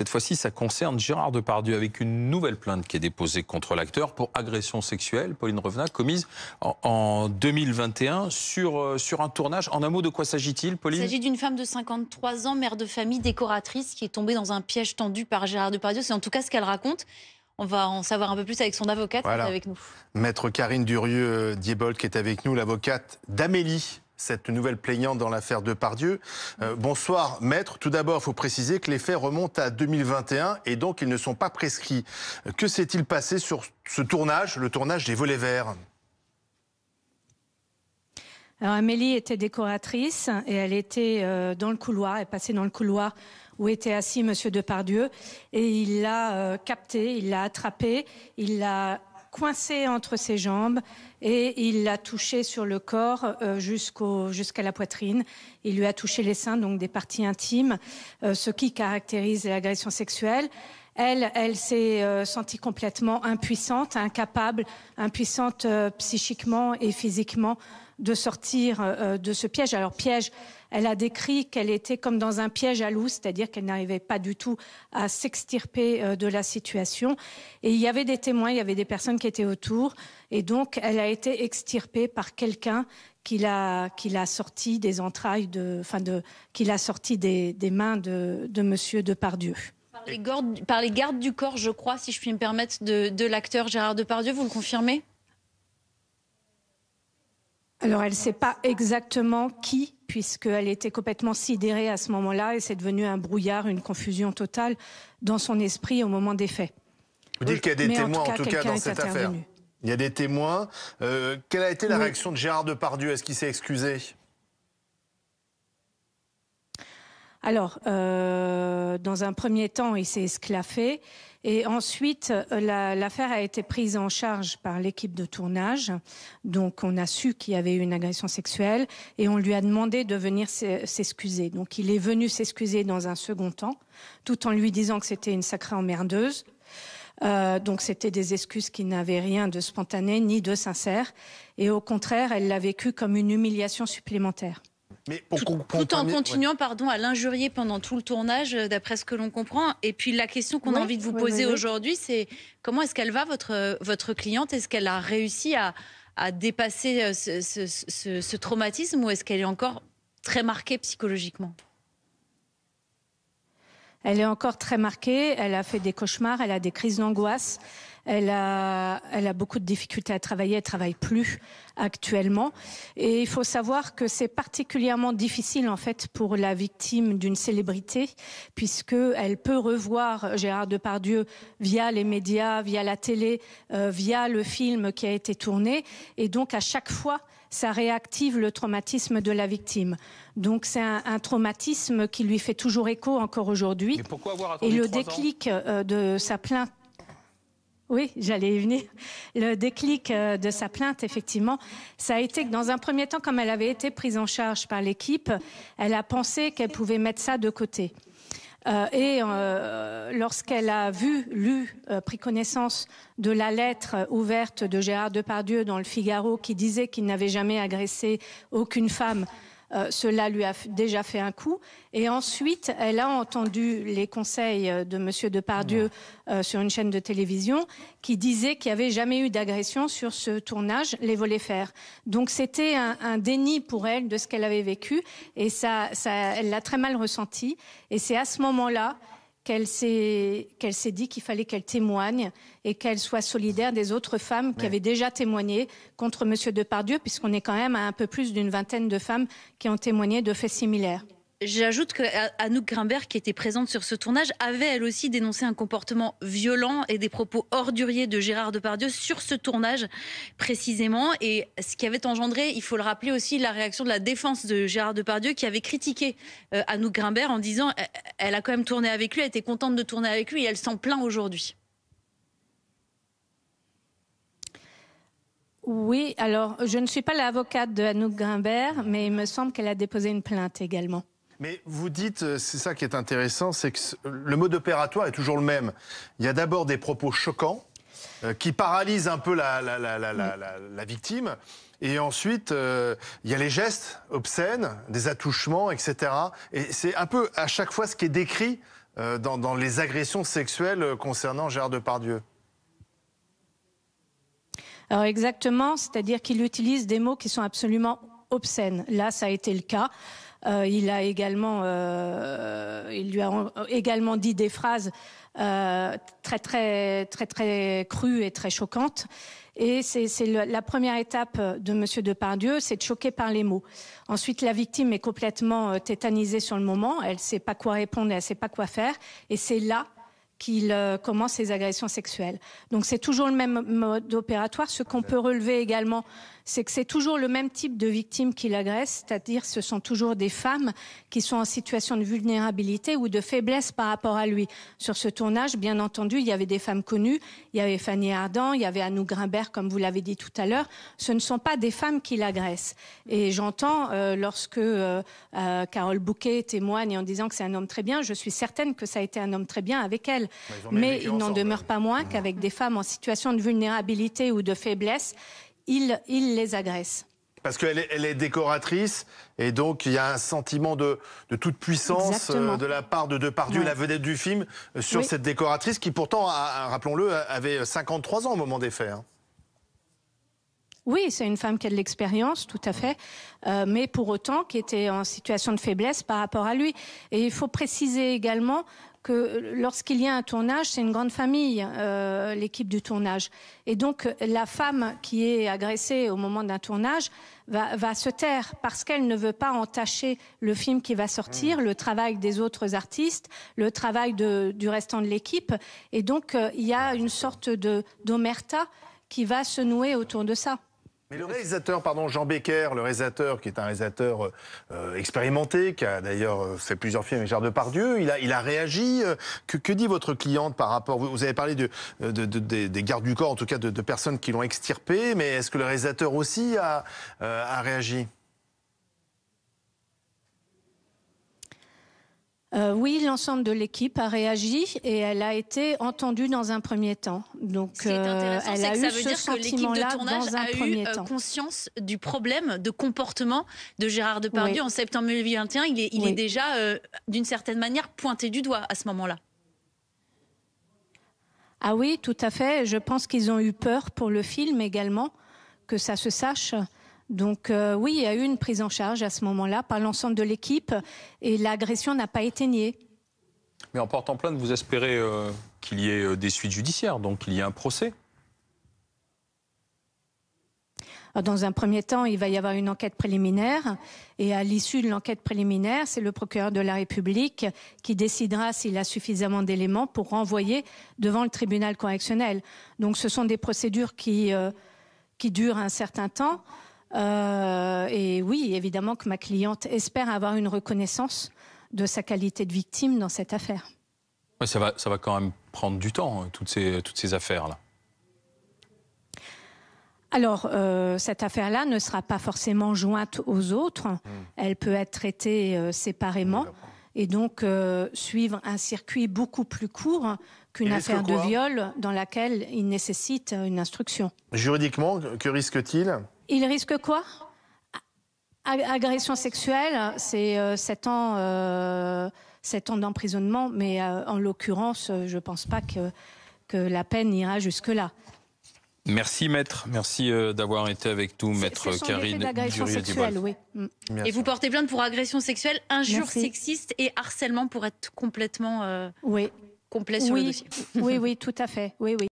Cette fois-ci, ça concerne Gérard Depardieu avec une nouvelle plainte qui est déposée contre l'acteur pour agression sexuelle, Pauline Revenat, commise en, 2021 sur, euh, sur un tournage. En un mot, de quoi s'agit-il, Pauline Il s'agit d'une femme de 53 ans, mère de famille, décoratrice, qui est tombée dans un piège tendu par Gérard Depardieu. C'est en tout cas ce qu'elle raconte. On va en savoir un peu plus avec son avocate qui est avec nous. Maître Karine Durieux-Diebold qui est avec nous, l'avocate d'Amélie cette nouvelle plaignante dans l'affaire Depardieu. Euh, bonsoir, maître. Tout d'abord, il faut préciser que les faits remontent à 2021 et donc ils ne sont pas prescrits. Euh, que s'est-il passé sur ce tournage, le tournage des volets verts Amélie était décoratrice et elle était euh, dans le couloir, elle passée dans le couloir où était assis Monsieur Depardieu et il l'a capté, il l'a attrapé, il l'a coincé entre ses jambes et il l'a touché sur le corps euh, jusqu'à la poitrine. Il lui a touché les seins, donc des parties intimes, euh, ce qui caractérise l'agression sexuelle. Elle, s'est euh, sentie complètement impuissante, incapable, impuissante euh, psychiquement et physiquement de sortir euh, de ce piège. Alors piège, elle a décrit qu'elle était comme dans un piège à loup, c'est-à-dire qu'elle n'arrivait pas du tout à s'extirper de la situation. Et il y avait des témoins, il y avait des personnes qui étaient autour, et donc elle a été extirpée par quelqu'un qui l'a qui sortie des entrailles de, enfin de, qui l'a sorti des, mains de, de Monsieur Depardieu. Par les, gardes, par les gardes du corps, je crois, si je puis me permettre, de, l'acteur Gérard Depardieu, vous le confirmez alors elle ne sait pas exactement qui, puisqu'elle était complètement sidérée à ce moment-là et c'est devenu un brouillard, une confusion totale dans son esprit au moment des faits. Vous dites qu'il y a des témoins en tout cas, dans cette affaire. Il y a des témoins. Euh, quelle a été la réaction de Gérard Depardieu Est-ce qu'il s'est excusé Alors, euh, dans un premier temps, il s'est esclaffé. Et ensuite, euh, l'affaire a été prise en charge par l'équipe de tournage. Donc, on a su qu'il y avait eu une agression sexuelle et on lui a demandé de venir s'excuser. Donc, il est venu s'excuser dans un second temps, tout en lui disant que c'était une sacrée emmerdeuse. Euh, donc c'était des excuses qui n'avaient rien de spontané ni de sincère, et au contraire, elle l'a vécu comme une humiliation supplémentaire. Mais tout, en continuant, pardon, à l'injurier pendant tout le tournage, euh, d'après ce que l'on comprend. Et puis la question qu'on a envie de vous poser aujourd'hui, c'est comment est-ce qu'elle va votre votre cliente Est-ce qu'elle a réussi à, à dépasser euh, ce, ce traumatisme ou est-ce qu'elle est encore très marquée psychologiquement Elle est encore très marquée. Elle a fait des cauchemars, elle a des crises d'angoisse. Elle a, beaucoup de difficultés à travailler, elle travaille plus actuellement. Et il faut savoir que c'est particulièrement difficile en fait pour la victime d'une célébrité, puisque elle peut revoir Gérard Depardieu via les médias, via la télé, euh, via le film qui a été tourné, et donc à chaque fois ça réactive le traumatisme de la victime. Donc c'est un, traumatisme qui lui fait toujours écho encore aujourd'hui. Et le déclic euh, de sa plainte oui, j'allais y venir. Le déclic euh, de sa plainte, effectivement, ça a été que dans un premier temps, comme elle avait été prise en charge par l'équipe, elle a pensé qu'elle pouvait mettre ça de côté. Euh, et euh, lorsqu'elle a vu, lu, pris connaissance de la lettre ouverte de Gérard Depardieu dans le Figaro qui disait qu'il n'avait jamais agressé aucune femme, euh, cela lui a déjà fait un coup. Et ensuite, elle a entendu les conseils euh, de Monsieur Depardieu euh, sur une chaîne de télévision qui disait qu'il n'y avait jamais eu d'agression sur ce tournage, les volets faire. Donc c'était un, déni pour elle de ce qu'elle avait vécu et ça elle l'a très mal ressenti. Et c'est à ce moment-là qu'elle s'est dit qu'il fallait qu'elle témoigne et qu'elle soit solidaire des autres femmes qui avaient déjà témoigné contre Monsieur Depardieu, puisqu'on est quand même à un peu plus d'une vingtaine de femmes qui ont témoigné de faits similaires. J'ajoute que Anouk Grimbert, qui était présente sur ce tournage, avait elle aussi dénoncé un comportement violent et des propos orduriers de Gérard Depardieu sur ce tournage précisément. Et ce qui avait engendré, il faut le rappeler aussi, la réaction de la défense de Gérard Depardieu qui avait critiqué euh, Anouk Grimbert en disant euh, elle a quand même tourné avec lui, elle était contente de tourner avec lui et elle s'en plaint aujourd'hui. Oui, alors je ne suis pas l'avocate de Anouk Grimbert, mais il me semble qu'elle a déposé une plainte également. Mais vous dites, euh, c'est ça qui est intéressant, c'est que le mode opératoire est toujours le même. Il y a d'abord des propos choquants euh, qui paralysent un peu la, victime. Et ensuite, euh, il y a les gestes obscènes, des attouchements, etc. Et c'est un peu à chaque fois ce qui est décrit dans, dans, les agressions sexuelles concernant Gérard Depardieu. Alors exactement, c'est-à-dire qu'il utilise des mots qui sont absolument obscènes. Là, ça a été le cas. Euh, il a également, euh, il lui a également dit des phrases euh, très très très très crues et très choquantes. Et c'est la première étape de Monsieur Depardieu, c'est de choquer par les mots. Ensuite, la victime est complètement tétanisée sur le moment. Elle ne sait pas quoi répondre, elle ne sait pas quoi faire. Et c'est là qu'il commence ses agressions sexuelles. Donc c'est toujours le même mode opératoire. Ce qu'on peut relever également c'est que c'est toujours le même type de victime qu'il agresse, c'est-à-dire ce sont toujours des femmes qui sont en situation de vulnérabilité ou de faiblesse par rapport à lui. Sur ce tournage, bien entendu, il y avait des femmes connues, il y avait Fanny Ardant, il y avait Anou Grimbert, comme vous l'avez dit tout à l'heure. Ce ne sont pas des femmes qui l'agressent. Et j'entends, euh, lorsque euh, euh, Carole Bouquet témoigne en disant que c'est un homme très bien, je suis certaine que ça a été un homme très bien avec elle. Mais il n'en demeure pas moins qu'avec des femmes en situation de vulnérabilité ou de faiblesse, il, les agresse. Parce qu'elle est, décoratrice et donc il y a un sentiment de, toute puissance euh, de la part de Depardieu, la vedette du film, euh, sur cette décoratrice qui pourtant, rappelons-le, avait 53 ans au moment des faits. Hein. Oui, c'est une femme qui a de l'expérience, tout à fait, euh, mais pour autant qui était en situation de faiblesse par rapport à lui. Et il faut préciser également que lorsqu'il y a un tournage, c'est une grande famille, euh, l'équipe du tournage. Et donc, la femme qui est agressée au moment d'un tournage va, se taire parce qu'elle ne veut pas entacher le film qui va sortir, mmh. le travail des autres artistes, le travail du restant de l'équipe. Et donc, euh, il y a une sorte d'omerta qui va se nouer autour de ça. Mais le réalisateur, pardon, Jean Becker, le réalisateur qui est un réalisateur euh, expérimenté, qui a d'ailleurs euh, fait plusieurs films avec Gérard Depardieu, il a, il a réagi. Euh, que, que dit votre cliente par rapport vous, avez parlé de, des, gardes du corps, en tout cas de, personnes qui l'ont extirpé, mais est-ce que le réalisateur aussi a, a réagi Euh, oui, l'ensemble de l'équipe a réagi et elle a été entendue dans un premier temps. Donc, euh, elle a que ça veut dire que l'équipe de tournage a eu euh, conscience du problème de comportement de Gérard Depardieu en septembre 2021. Il est, est déjà, d'une certaine manière, pointé du doigt à ce moment-là. Ah oui, tout à fait. Je pense qu'ils ont eu peur pour le film également, que ça se sache. Donc euh, oui, il y a eu une prise en charge à ce moment-là par l'ensemble de l'équipe et l'agression n'a pas été niée. Mais en portant plainte, vous espérez euh, qu'il y ait euh, des suites judiciaires, donc qu'il y ait un procès ah, dans un premier temps, il va y avoir une enquête préliminaire. Et à l'issue de l'enquête préliminaire, c'est le procureur de la République qui décidera s'il a suffisamment d'éléments pour renvoyer devant le tribunal correctionnel. Donc ce sont des procédures qui durent un certain temps. Euh, et oui, évidemment que ma cliente espère avoir une reconnaissance de sa qualité de victime dans cette affaire. ça, va, ça va quand même prendre du temps, hein, toutes ces, toutes ces affaires-là. Alors, euh, cette affaire-là ne sera pas forcément jointe aux autres. Hmm. Elle peut être traitée euh, séparément. Et donc, suivre un circuit beaucoup plus court qu'une affaire de viol dans laquelle il nécessite une instruction. Juridiquement, que risque-t-il il risque quoi Agression sexuelle, c'est 7 euh, ans, euh, ans d'emprisonnement, mais euh, en l'occurrence, je ne pense pas que, la peine ira jusque-là. Merci maître, merci d'avoir été avec nous maître Karine sexuelle, oui. Mm. Et vous portez plainte pour agression sexuelle, injure sexistes sexiste et harcèlement pour être complètement oui. complet sur oui. le dossier. Oui oui, tout à fait. Oui oui.